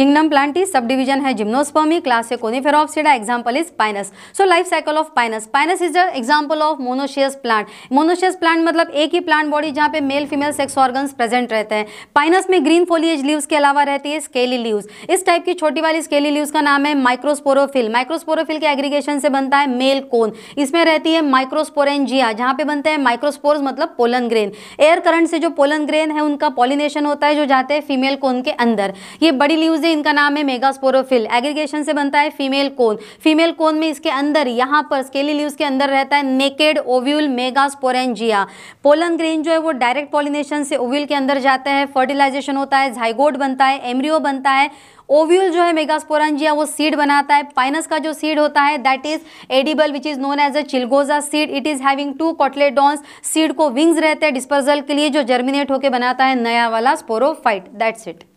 kingdom plantae sub division है gymnospermae class है coniferopsida example is pinus so life cycle of pinus pinus is the example of monoecious plant monoecious plant मतलब एक ही plant body जहाँ पे male female sex organ present रहते हैं Pinus में ग्रीन फोलियज लीव्स के अलावा रहती है स्केली लीव्स इस टाइप की छोटी वाली स्केली लीव्स का नाम है माइक्रोस्पोरोफिल माइक्रोस्पोरोफिल के एग्रीगेशन से बनता है मेल कोन इसमें रहती है माइक्रोस्पोरेंजिया जहाँ पे बनते हैं माइक्रोस्पोर्स मतलब पोलन ग्रेन एयर करंट से जो पोलन ग्रेन है उनका पॉलिनेशन होता है जो जाते हैं फीमेल कोन के अंदर ये बड़ी लीव्स से इनका नाम है मेगास्पोरोफिल एग्रीगेशन से बनता है फीमेल कोन फीमेल कोन में इसके अंदर यहाँ पर स्केली लीव्स के अंदर रहता है naked ovule megasporangia pollen grain जो है वो डायरेक्ट पॉलिनेशन से ओव्यूल के अंदर जाता है फर्टिलाइजेशन होता है झाइगोड बनता है एमरियो बनता है ओव्यूल जो है मेगास्पोरेंजिया वो सीड बनाता है पाइनस का जो सीड होता है that is edible which is known as a chilgoza seed it is having two cotyledons seed को विंग्स रहते हैं डिस्पर्जल के लिए जो जर्मिनेट होकर बनाता है नया वाला स्पोरोफाइट दैट्स इट